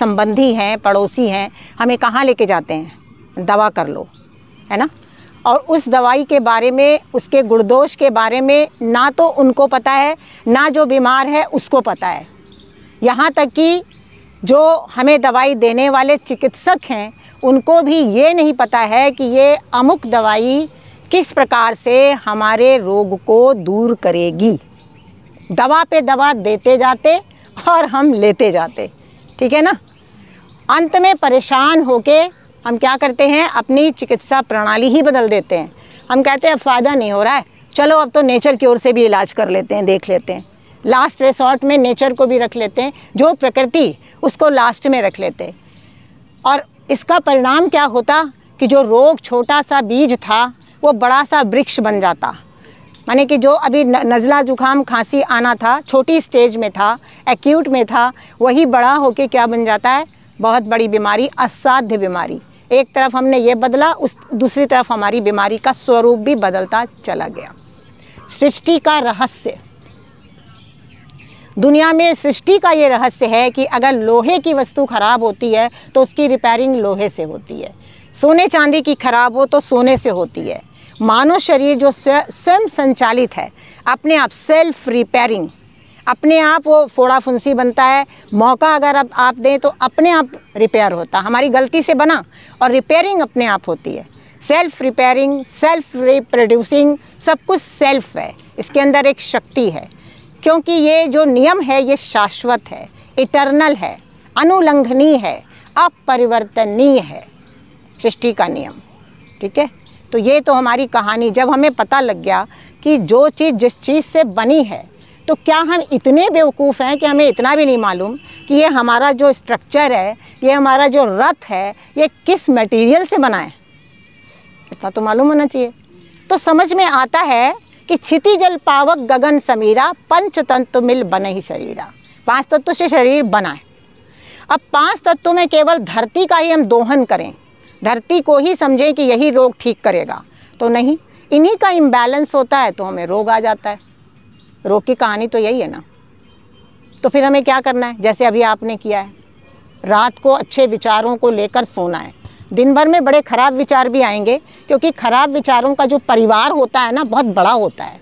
संबंधी हैं पड़ोसी हैं हमें कहाँ लेके जाते हैं दवा कर लो है ना और उस दवाई के बारे में उसके गुड़दोष के बारे में ना तो उनको पता है ना जो बीमार है उसको पता है यहाँ तक कि जो हमें दवाई देने वाले चिकित्सक हैं उनको भी ये नहीं पता है कि ये अमुक दवाई किस प्रकार से हमारे रोग को दूर करेगी दवा पे दवा देते जाते और हम लेते जाते ठीक है ना अंत में परेशान होके हम क्या करते हैं अपनी चिकित्सा प्रणाली ही बदल देते हैं हम कहते हैं फ़ायदा नहीं हो रहा है चलो अब तो नेचर की ओर से भी इलाज कर लेते हैं देख लेते हैं लास्ट रिसोर्ट में नेचर को भी रख लेते हैं जो प्रकृति उसको लास्ट में रख लेते हैं और इसका परिणाम क्या होता कि जो रोग छोटा सा बीज था वो बड़ा सा वृक्ष बन जाता माने कि जो अभी नज़ला जुकाम खांसी आना था छोटी स्टेज में था एक्यूट में था वही बड़ा होके क्या बन जाता है बहुत बड़ी बीमारी असाध्य बीमारी एक तरफ हमने ये बदला उस दूसरी तरफ हमारी बीमारी का स्वरूप भी बदलता चला गया सृष्टि का रहस्य दुनिया में सृष्टि का ये रहस्य है कि अगर लोहे की वस्तु खराब होती है तो उसकी रिपेयरिंग लोहे से होती है सोने चांदी की खराब हो तो सोने से होती है मानव शरीर जो स्वयं संचालित है अपने आप सेल्फ रिपेयरिंग अपने आप वो फोड़ा फुंसी बनता है मौका अगर आप, आप दें तो अपने आप रिपेयर होता हमारी गलती से बना और रिपेयरिंग अपने आप होती है सेल्फ रिपेयरिंग सेल्फ रिप्रोड्यूसिंग सब कुछ सेल्फ है इसके अंदर एक शक्ति है क्योंकि ये जो नियम है ये शाश्वत है इटरनल है अनुलंघनीय है अपरिवर्तनीय है सृष्टि का नियम ठीक है तो ये तो हमारी कहानी जब हमें पता लग गया कि जो चीज़ जिस चीज़ से बनी है तो क्या हम इतने बेवकूफ़ हैं कि हमें इतना भी नहीं मालूम कि ये हमारा जो स्ट्रक्चर है ये हमारा जो रथ है ये किस मटेरियल से बना है इतना तो मालूम होना चाहिए तो समझ में आता है कि छिति जल पावक गगन समीरा पंच तत्व मिल बने ही शरीरा पांच तत्व से शरीर बना है अब पांच तत्वों में केवल धरती का ही हम दोहन करें धरती को ही समझें कि यही रोग ठीक करेगा तो नहीं इन्हीं का इम्बैलेंस होता है तो हमें रोग आ जाता है रोग की कहानी तो यही है ना तो फिर हमें क्या करना है जैसे अभी आपने किया है रात को अच्छे विचारों को लेकर सोना है दिन भर में बड़े ख़राब विचार भी आएंगे क्योंकि ख़राब विचारों का जो परिवार होता है ना बहुत बड़ा होता है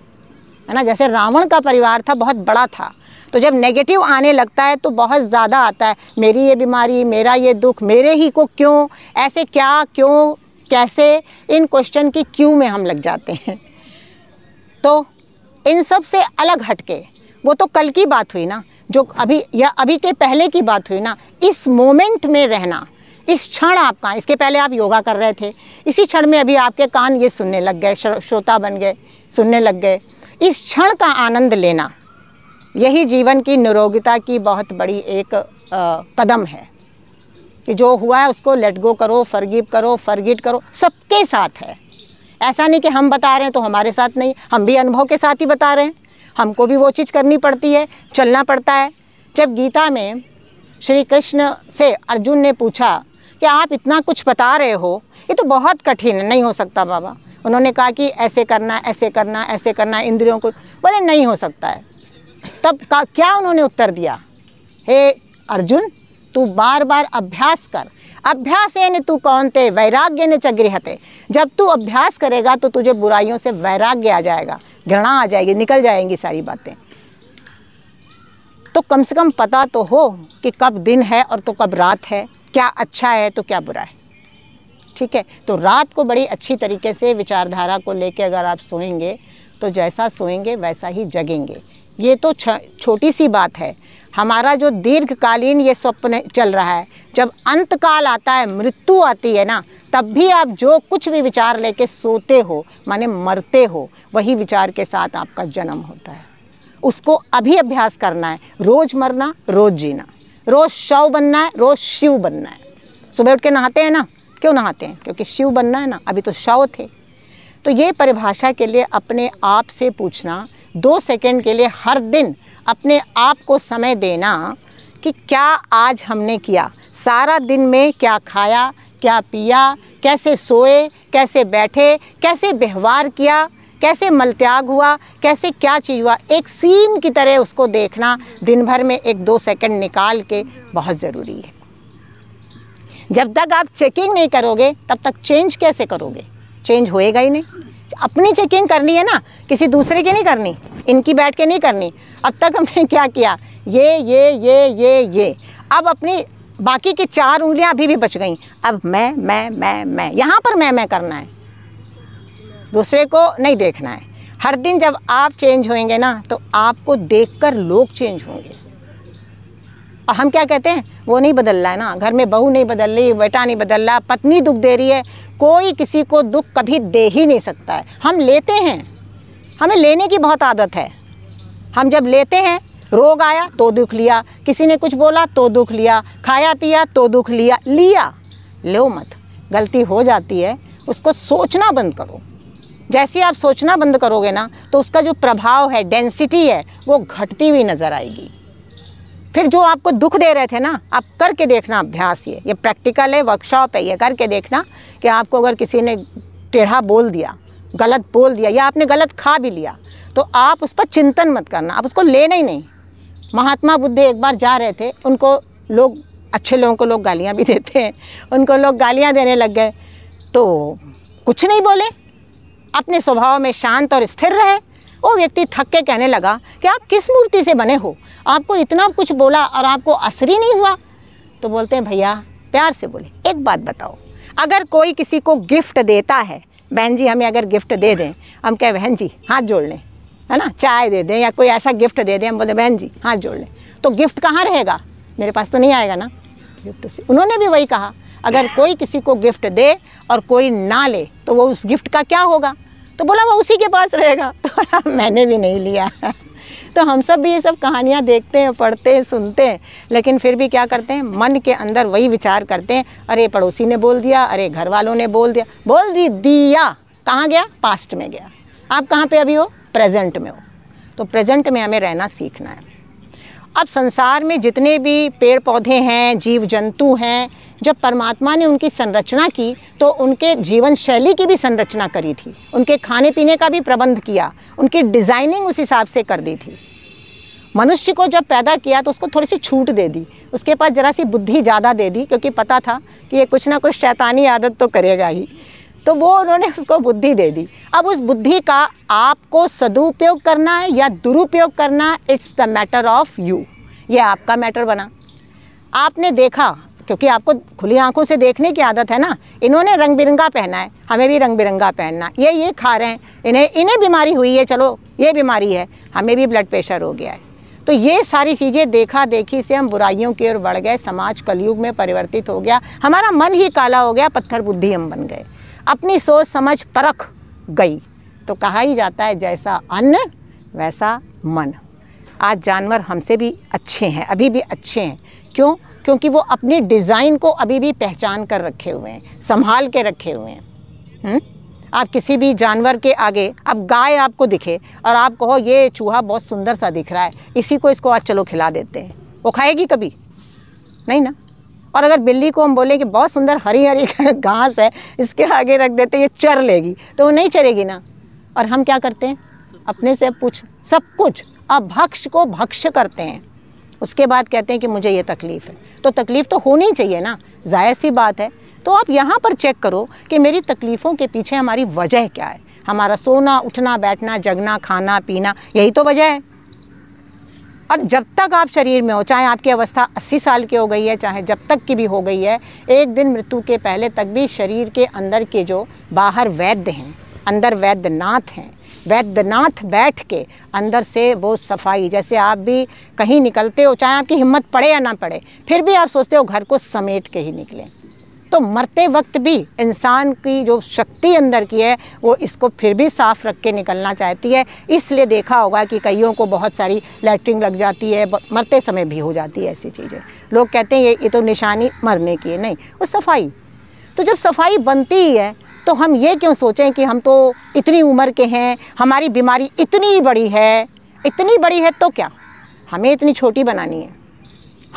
है ना जैसे रावण का परिवार था बहुत बड़ा था तो जब नेगेटिव आने लगता है तो बहुत ज़्यादा आता है मेरी ये बीमारी मेरा ये दुख मेरे ही को क्यों ऐसे क्या क्यों कैसे इन क्वेश्चन की क्यों में हम लग जाते हैं तो इन सब से अलग हटके वो तो कल की बात हुई ना जो अभी या अभी के पहले की बात हुई ना इस मोमेंट में रहना इस क्षण आपका इसके पहले आप योगा कर रहे थे इसी क्षण में अभी आपके कान ये सुनने लग गए श्रोता बन गए सुनने लग गए इस क्षण का आनंद लेना यही जीवन की निरोगिता की बहुत बड़ी एक आ, कदम है कि जो हुआ है उसको लेट गो करो फर्गीब करो फर्गिट करो सबके साथ है ऐसा नहीं कि हम बता रहे हैं तो हमारे साथ नहीं हम भी अनुभव के साथ ही बता रहे हैं हमको भी वो चीज़ करनी पड़ती है चलना पड़ता है जब गीता में श्री कृष्ण से अर्जुन ने पूछा कि आप इतना कुछ बता रहे हो ये तो बहुत कठिन है नहीं हो सकता बाबा उन्होंने कहा कि ऐसे करना ऐसे करना ऐसे करना इंद्रियों को बोले नहीं हो सकता है तब का क्या उन्होंने उत्तर दिया हे अर्जुन तू बार बार अभ्यास कर न तू कौन थे वैराग्य ने चगृहते जब तू अभ्यास करेगा तो तुझे बुराइयों से वैराग्य आ जाएगा घृणा आ जाएगी निकल जाएंगी सारी बातें तो कम से कम पता तो हो कि कब दिन है और तो कब रात है क्या अच्छा है तो क्या बुरा है ठीक है तो रात को बड़ी अच्छी तरीके से विचारधारा को लेके अगर आप सोएंगे तो जैसा सोएंगे वैसा ही जगेंगे ये तो छोटी सी बात है हमारा जो दीर्घकालीन ये स्वप्न चल रहा है जब अंतकाल आता है मृत्यु आती है ना तब भी आप जो कुछ भी विचार लेके सोते हो माने मरते हो वही विचार के साथ आपका जन्म होता है उसको अभी अभ्यास करना है रोज़ मरना रोज़ जीना रोज़ शव बनना है रोज़ शिव बनना है सुबह उठ के नहाते हैं ना क्यों नहाते हैं क्योंकि शिव बनना है ना अभी तो शव थे तो ये परिभाषा के लिए अपने आप से पूछना दो सेकेंड के लिए हर दिन अपने आप को समय देना कि क्या आज हमने किया सारा दिन में क्या खाया क्या पिया कैसे सोए कैसे बैठे कैसे व्यवहार किया कैसे मलत्याग हुआ कैसे क्या चीज़ हुआ एक सीन की तरह उसको देखना दिन भर में एक दो सेकंड निकाल के बहुत ज़रूरी है जब तक आप चेकिंग नहीं करोगे तब तक चेंज कैसे करोगे चेंज होएगा ही नहीं अपनी चेकिंग करनी है ना किसी दूसरे की नहीं करनी इनकी बैठ के नहीं करनी अब तक हमने क्या किया ये ये ये ये ये अब अपनी बाकी की चार उंगलियां अभी भी बच गई अब मैं मैं मैं मैं यहाँ पर मैं मैं करना है दूसरे को नहीं देखना है हर दिन जब आप चेंज होंगे ना तो आपको देखकर लोग चेंज होंगे और हम क्या कहते हैं वो नहीं बदल रहा है ना घर में बहू नहीं बदल रही बेटा नहीं बदल रहा पत्नी दुख दे रही है कोई किसी को दुख कभी दे ही नहीं सकता है हम लेते हैं हमें लेने की बहुत आदत है हम जब लेते हैं रोग आया तो दुख लिया किसी ने कुछ बोला तो दुख लिया खाया पिया तो दुख लिया लिया लो मत गलती हो जाती है उसको सोचना बंद करो जैसे आप सोचना बंद करोगे ना तो उसका जो प्रभाव है डेंसिटी है वो घटती हुई नज़र आएगी फिर जो आपको दुख दे रहे थे ना आप करके देखना अभ्यास ये ये प्रैक्टिकल है वर्कशॉप है ये करके देखना कि आपको अगर किसी ने टेढ़ा बोल दिया गलत बोल दिया या आपने गलत खा भी लिया तो आप उस पर चिंतन मत करना आप उसको लेना ही नहीं महात्मा बुद्ध एक बार जा रहे थे उनको लोग अच्छे लोगों को लोग गालियाँ भी देते हैं उनको लोग गालियाँ देने लग गए तो कुछ नहीं बोले अपने स्वभाव में शांत और स्थिर रहे वो व्यक्ति थक के कहने लगा कि आप किस मूर्ति से बने हो आपको इतना कुछ बोला और आपको असर ही नहीं हुआ तो बोलते हैं भैया प्यार से बोले एक बात बताओ अगर कोई किसी को गिफ्ट देता है बहन जी हमें अगर गिफ्ट दे दें हम कहें बहन जी हाथ जोड़ लें है ना चाय दे दें या कोई ऐसा गिफ्ट दे दें हम बोले बहन जी हाथ जोड़ लें तो गिफ्ट कहाँ रहेगा मेरे पास तो नहीं आएगा ना गिफ्ट से उन्होंने भी वही कहा अगर कोई किसी को गिफ्ट दे और कोई ना ले तो वो उस गिफ्ट का क्या होगा तो बोला वो उसी के पास रहेगा तो बोला मैंने भी नहीं लिया तो हम सब भी ये सब कहानियाँ देखते हैं पढ़ते हैं सुनते हैं लेकिन फिर भी क्या करते हैं मन के अंदर वही विचार करते हैं अरे पड़ोसी ने बोल दिया अरे घर वालों ने बोल दिया बोल दी दिया कहाँ गया पास्ट में गया आप कहाँ पे अभी हो प्रेजेंट में हो तो प्रेजेंट में हमें रहना सीखना है अब संसार में जितने भी पेड़ पौधे हैं जीव जंतु हैं जब परमात्मा ने उनकी संरचना की तो उनके जीवन शैली की भी संरचना करी थी उनके खाने पीने का भी प्रबंध किया उनकी डिज़ाइनिंग उस हिसाब से कर दी थी मनुष्य को जब पैदा किया तो उसको थोड़ी सी छूट दे दी उसके पास ज़रा सी बुद्धि ज़्यादा दे दी क्योंकि पता था कि ये कुछ ना कुछ शैतानी आदत तो करेगा ही तो वो उन्होंने उसको बुद्धि दे दी अब उस बुद्धि का आपको सदुपयोग करना है या दुरुपयोग करना it's the matter of you ये आपका मैटर बना आपने देखा क्योंकि आपको खुली आंखों से देखने की आदत है ना इन्होंने रंग बिरंगा पहना है हमें भी रंग बिरंगा पहनना ये ये खा रहे हैं इन्हें इन्हें बीमारी हुई है चलो ये बीमारी है हमें भी ब्लड प्रेशर हो गया है तो ये सारी चीज़ें देखा देखी से हम बुराइयों की ओर बढ़ गए समाज कलयुग में परिवर्तित हो गया हमारा मन ही काला हो गया पत्थर बुद्धि हम बन गए अपनी सोच समझ परख गई तो कहा ही जाता है जैसा अन्न वैसा मन आज जानवर हमसे भी अच्छे हैं अभी भी अच्छे हैं क्यों क्योंकि वो अपने डिज़ाइन को अभी भी पहचान कर रखे हुए हैं संभाल के रखे हुए हैं हुँ? हम्म? आप किसी भी जानवर के आगे अब गाय आपको दिखे और आप कहो ये चूहा बहुत सुंदर सा दिख रहा है इसी को इसको आज चलो खिला देते हैं वो खाएगी कभी नहीं ना और अगर बिल्ली को हम बोले कि बहुत सुंदर हरी हरी घास है इसके आगे रख देते ये चर लेगी तो वो नहीं चरेगी ना और हम क्या करते हैं अपने से पूछ सब कुछ अब भक्ष को भक्ष करते हैं उसके बाद कहते हैं कि मुझे ये तकलीफ़ है तो तकलीफ़ तो होनी चाहिए ना जाहिर सी बात है तो आप यहाँ पर चेक करो कि मेरी तकलीफ़ों के पीछे हमारी वजह क्या है हमारा सोना उठना बैठना जगना खाना पीना यही तो वजह है और जब तक आप शरीर में हो चाहे आपकी अवस्था 80 साल की हो गई है चाहे जब तक की भी हो गई है एक दिन मृत्यु के पहले तक भी शरीर के अंदर के जो बाहर वैद्य हैं अंदर वैद्यनाथ हैं वैद्यनाथ बैठ के अंदर से वो सफाई जैसे आप भी कहीं निकलते हो चाहे आपकी हिम्मत पड़े या ना पड़े फिर भी आप सोचते हो घर को समेट के ही निकलें तो मरते वक्त भी इंसान की जो शक्ति अंदर की है वो इसको फिर भी साफ़ रख के निकलना चाहती है इसलिए देखा होगा कि कईयों को बहुत सारी लैट्रिन लग जाती है मरते समय भी हो जाती है ऐसी चीज़ें लोग कहते हैं ये ये तो निशानी मरने की है नहीं वो सफाई तो जब सफाई बनती ही है तो हम ये क्यों सोचें कि हम तो इतनी उम्र के हैं हमारी बीमारी इतनी बड़ी है इतनी बड़ी है तो क्या हमें इतनी छोटी बनानी है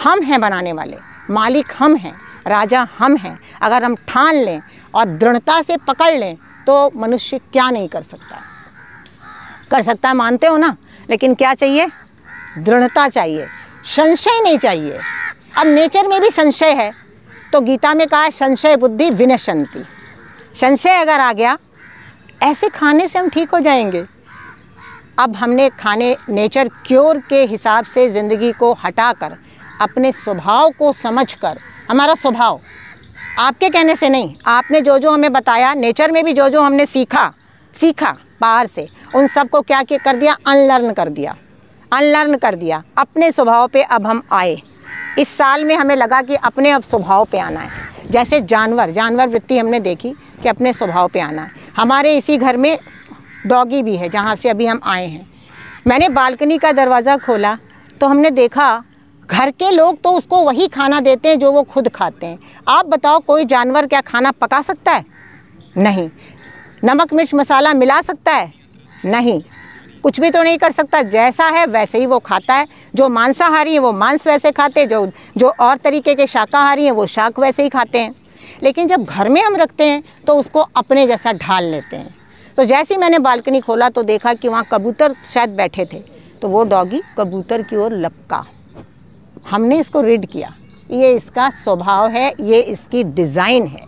हम हैं बनाने वाले मालिक हम हैं राजा हम हैं अगर हम ठान लें और दृढ़ता से पकड़ लें तो मनुष्य क्या नहीं कर सकता कर सकता है मानते हो ना लेकिन क्या चाहिए दृढ़ता चाहिए संशय नहीं चाहिए अब नेचर में भी संशय है तो गीता में कहा संशय बुद्धि विनशंति संशय अगर आ गया ऐसे खाने से हम ठीक हो जाएंगे अब हमने खाने नेचर क्योर के हिसाब से ज़िंदगी को हटाकर अपने स्वभाव को समझकर हमारा स्वभाव आपके कहने से नहीं आपने जो जो हमें बताया नेचर में भी जो जो हमने सीखा सीखा बाहर से उन सबको क्या कर दिया अनलर्न कर दिया अनलर्न कर दिया अपने स्वभाव पे अब हम आए इस साल में हमें लगा कि अपने अब स्वभाव पे आना है जैसे जानवर जानवर वृत्ति हमने देखी कि अपने स्वभाव पे आना हमारे इसी घर में डॉगी भी है जहाँ से अभी हम आए हैं मैंने बालकनी का दरवाज़ा खोला तो हमने देखा घर के लोग तो उसको वही खाना देते हैं जो वो खुद खाते हैं आप बताओ कोई जानवर क्या खाना पका सकता है नहीं नमक मिर्च मसाला मिला सकता है नहीं कुछ भी तो नहीं कर सकता जैसा है वैसे ही वो खाता है जो मांसाहारी है वो मांस वैसे खाते जो जो और तरीके के शाकाहारी हैं वो शाक वैसे ही खाते हैं लेकिन जब घर में हम रखते हैं तो उसको अपने जैसा ढाल लेते हैं तो जैसे ही मैंने बालकनी खोला तो देखा कि वहाँ कबूतर शायद बैठे थे तो वो डॉगी कबूतर की ओर लपका हमने इसको रीड किया ये इसका स्वभाव है ये इसकी डिज़ाइन है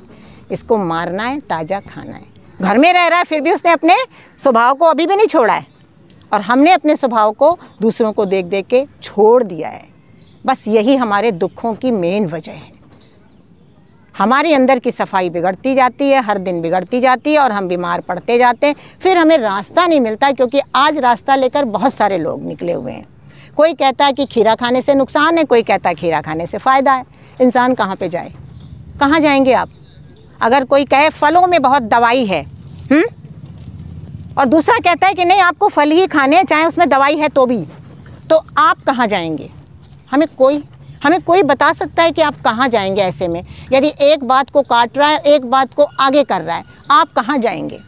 इसको मारना है ताज़ा खाना है घर में रह रहा है फिर भी उसने अपने स्वभाव को अभी भी नहीं छोड़ा है और हमने अपने स्वभाव को दूसरों को देख देख के छोड़ दिया है बस यही हमारे दुखों की मेन वजह है हमारे अंदर की सफाई बिगड़ती जाती है हर दिन बिगड़ती जाती है और हम बीमार पड़ते जाते हैं फिर हमें रास्ता नहीं मिलता क्योंकि आज रास्ता लेकर बहुत सारे लोग निकले हुए हैं कोई कहता है कि खीरा खाने से नुकसान है कोई कहता है खीरा खाने से फ़ायदा है इंसान कहाँ पे जाए कहाँ जाएंगे आप अगर कोई कहे फलों में बहुत दवाई है हुँ? हम्म? और दूसरा कहता है कि नहीं आपको फल ही खाने हैं चाहे उसमें दवाई है तो भी तो आप कहाँ जाएंगे हमें कोई हमें कोई बता सकता है कि आप कहाँ जाएंगे ऐसे में यदि एक बात को काट रहा है एक बात को आगे कर रहा है आप कहाँ जाएंगे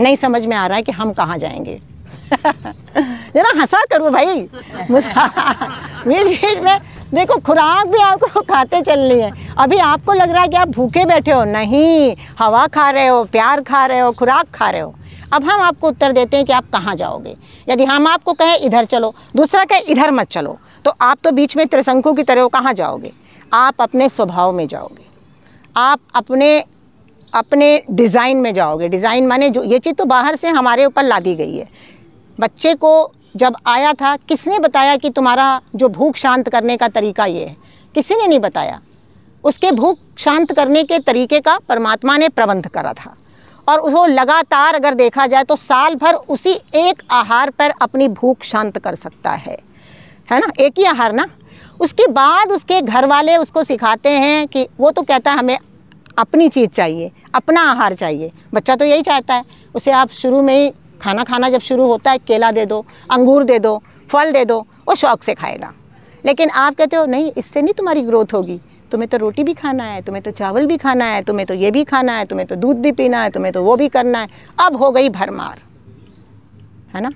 नहीं समझ में आ रहा है कि हम कहाँ जाएंगे जरा हंसा करो भाई बीच बीच में देखो खुराक भी आपको खाते चलनी है अभी आपको लग रहा है कि आप भूखे बैठे हो नहीं हवा खा रहे हो प्यार खा रहे हो खुराक खा रहे हो अब हम आपको उत्तर देते हैं कि आप कहाँ जाओगे यदि हम आपको कहें इधर चलो दूसरा कहे इधर मत चलो तो आप तो बीच में त्रिशंकु की तरह हो कहाँ जाओगे आप अपने स्वभाव में जाओगे आप अपने अपने डिज़ाइन में जाओगे डिज़ाइन माने जो ये चीज़ तो बाहर से हमारे ऊपर लादी गई है बच्चे को जब आया था किसने बताया कि तुम्हारा जो भूख शांत करने का तरीका ये है किसी ने नहीं बताया उसके भूख शांत करने के तरीके का परमात्मा ने प्रबंध करा था और वो लगातार अगर देखा जाए तो साल भर उसी एक आहार पर अपनी भूख शांत कर सकता है है ना एक ही आहार ना उसके बाद उसके घर वाले उसको सिखाते हैं कि वो तो कहता है हमें अपनी चीज़ चाहिए अपना आहार चाहिए बच्चा तो यही चाहता है उसे आप शुरू में ही खाना खाना जब शुरू होता है केला दे दो अंगूर दे दो फल दे दो वो शौक़ से खाएगा लेकिन आप कहते हो नहीं इससे नहीं तुम्हारी ग्रोथ होगी तुम्हें तो रोटी भी खाना है तुम्हें तो चावल भी खाना है तुम्हें तो ये भी खाना है तुम्हें तो दूध भी पीना है तुम्हें तो वो भी करना है अब हो गई भरमार है ना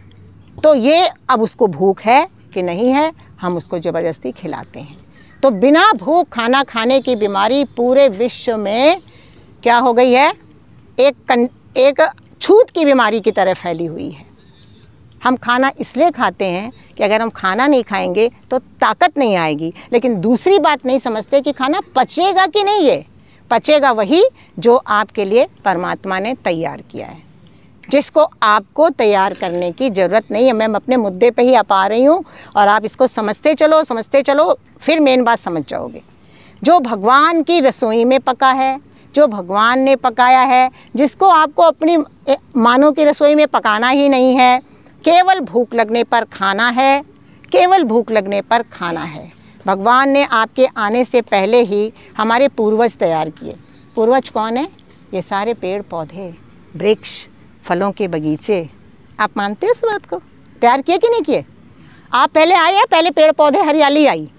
तो ये अब उसको भूख है कि नहीं है हम उसको ज़बरदस्ती खिलाते हैं तो बिना भूख खाना खाने की बीमारी पूरे विश्व में क्या हो गई है एक कं, एक छूत की बीमारी की तरह फैली हुई है हम खाना इसलिए खाते हैं कि अगर हम खाना नहीं खाएंगे तो ताकत नहीं आएगी लेकिन दूसरी बात नहीं समझते कि खाना पचेगा कि नहीं ये पचेगा वही जो आपके लिए परमात्मा ने तैयार किया है जिसको आपको तैयार करने की ज़रूरत नहीं है मैं अपने मुद्दे पे ही आप आ रही हूँ और आप इसको समझते चलो समझते चलो फिर मेन बात समझ जाओगे जो भगवान की रसोई में पका है जो भगवान ने पकाया है जिसको आपको अपनी मानों की रसोई में पकाना ही नहीं है केवल भूख लगने पर खाना है केवल भूख लगने पर खाना है भगवान ने आपके आने से पहले ही हमारे पूर्वज तैयार किए पूर्वज कौन है ये सारे पेड़ पौधे वृक्ष फलों के बगीचे आप मानते हो इस बात को तैयार किए कि नहीं किए आप पहले आए या पहले पेड़ पौधे हरियाली आई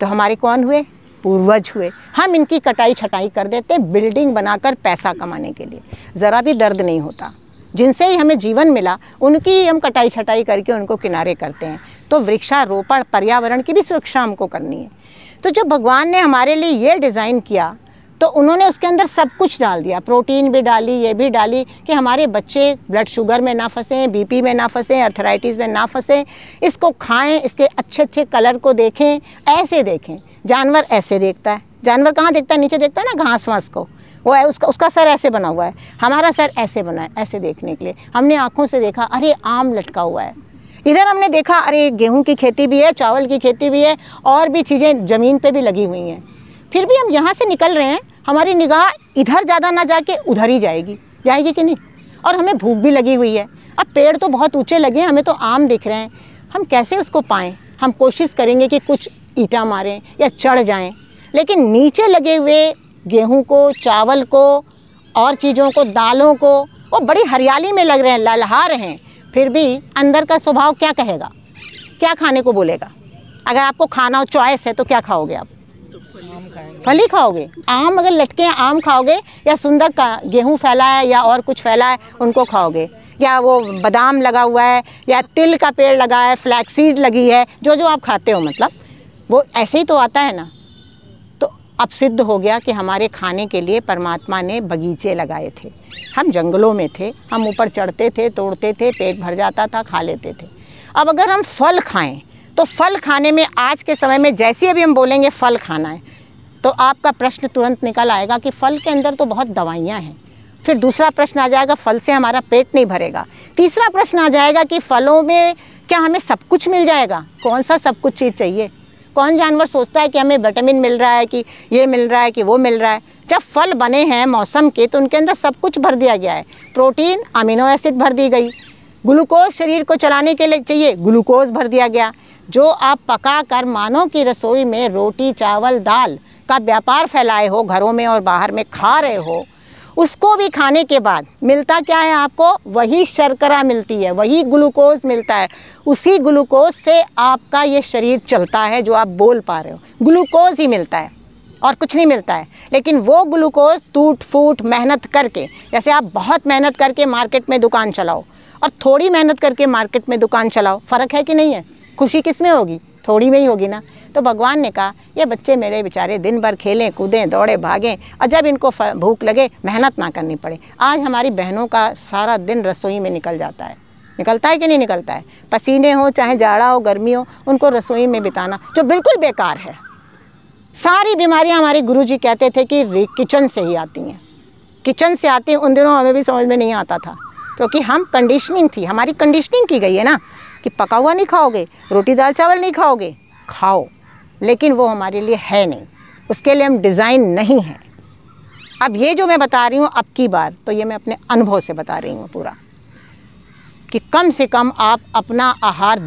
तो हमारे कौन हुए पूर्वज हुए हम इनकी कटाई छटाई कर देते बिल्डिंग बनाकर पैसा कमाने के लिए ज़रा भी दर्द नहीं होता जिनसे ही हमें जीवन मिला उनकी हम कटाई छटाई करके उनको किनारे करते हैं तो वृक्षारोपण पर्यावरण की भी सुरक्षा हमको करनी है तो जब भगवान ने हमारे लिए ये डिज़ाइन किया तो उन्होंने उसके अंदर सब कुछ डाल दिया प्रोटीन भी डाली ये भी डाली कि हमारे बच्चे ब्लड शुगर में ना फंसें बीपी में ना फंसें अर्थराइटिस में ना फंसें इसको खाएं इसके अच्छे अच्छे कलर को देखें ऐसे देखें जानवर ऐसे देखता है जानवर कहाँ देखता है नीचे देखता है ना घास वास को वो है उसका उसका सर ऐसे बना हुआ है हमारा सर ऐसे बना है ऐसे देखने के लिए हमने आँखों से देखा अरे आम लटका हुआ है इधर हमने देखा अरे गेहूं की खेती भी है चावल की खेती भी है और भी चीज़ें ज़मीन पे भी लगी हुई हैं फिर भी हम यहाँ से निकल रहे हैं हमारी निगाह इधर ज़्यादा ना जाके उधर ही जाएगी जाएगी कि नहीं और हमें भूख भी लगी हुई है अब पेड़ तो बहुत ऊँचे लगे हैं हमें तो आम दिख रहे हैं हम कैसे उसको पाएँ हम कोशिश करेंगे कि कुछ ईटा मारें या चढ़ जाएं लेकिन नीचे लगे हुए गेहूं को चावल को और चीज़ों को दालों को वो बड़ी हरियाली में लग रहे हैं ललहा रहे हैं फिर भी अंदर का स्वभाव क्या कहेगा क्या खाने को बोलेगा अगर आपको खाना हो चॉइस है तो क्या खाओगे आप फल ही खाओगे आम अगर लटके आम खाओगे या सुंदर का गेहूँ फैला है या और कुछ फैला है उनको खाओगे या वो बादाम लगा हुआ है या तिल का पेड़ लगा है फ्लैक्सीड लगी है जो जो आप खाते हो मतलब वो ऐसे ही तो आता है ना तो अब सिद्ध हो गया कि हमारे खाने के लिए परमात्मा ने बगीचे लगाए थे हम जंगलों में थे हम ऊपर चढ़ते थे तोड़ते थे पेट भर जाता था खा लेते थे अब अगर हम फल खाएं तो फल खाने में आज के समय में जैसे अभी हम बोलेंगे फल खाना है तो आपका प्रश्न तुरंत निकल आएगा कि फल के अंदर तो बहुत दवाइयाँ हैं फिर दूसरा प्रश्न आ जाएगा फल से हमारा पेट नहीं भरेगा तीसरा प्रश्न आ जाएगा कि फलों में क्या हमें सब कुछ मिल जाएगा कौन सा सब कुछ चीज़ चाहिए कौन जानवर सोचता है कि हमें विटामिन मिल रहा है कि ये मिल रहा है कि वो मिल रहा है जब फल बने हैं मौसम के तो उनके अंदर सब कुछ भर दिया गया है प्रोटीन अमीनो एसिड भर दी गई ग्लूकोज शरीर को चलाने के लिए चाहिए ग्लूकोज भर दिया गया जो आप पका कर मानो की रसोई में रोटी चावल दाल का व्यापार फैलाए हो घरों में और बाहर में खा रहे हो उसको भी खाने के बाद मिलता क्या है आपको वही शर्करा मिलती है वही ग्लूकोज मिलता है उसी ग्लूकोज से आपका ये शरीर चलता है जो आप बोल पा रहे हो ग्लूकोज ही मिलता है और कुछ नहीं मिलता है लेकिन वो ग्लूकोज टूट फूट मेहनत करके जैसे आप बहुत मेहनत करके मार्केट में दुकान चलाओ और थोड़ी मेहनत करके मार्केट में दुकान चलाओ फ़र्क है कि नहीं है खुशी किस में होगी थोड़ी में ही होगी ना तो भगवान ने कहा ये बच्चे मेरे बेचारे दिन भर खेलें कूदें दौड़े भागें और जब इनको भूख लगे मेहनत ना करनी पड़े आज हमारी बहनों का सारा दिन रसोई में निकल जाता है निकलता है कि नहीं निकलता है पसीने हो चाहे जाड़ा हो गर्मी हो उनको रसोई में बिताना जो बिल्कुल बेकार है सारी बीमारियाँ हमारे गुरु कहते थे कि किचन से ही आती हैं किचन से आती हैं उन दिनों हमें भी समझ में नहीं आता था क्योंकि हम कंडीशनिंग थी हमारी कंडीशनिंग की गई है ना कि पका हुआ नहीं खाओगे रोटी दाल चावल नहीं खाओगे खाओ लेकिन वो हमारे लिए है नहीं उसके लिए हम डिज़ाइन नहीं हैं अब ये जो मैं बता रही हूँ अब की बार तो ये मैं अपने अनुभव से बता रही हूँ पूरा कि कम से कम आप अपना आहार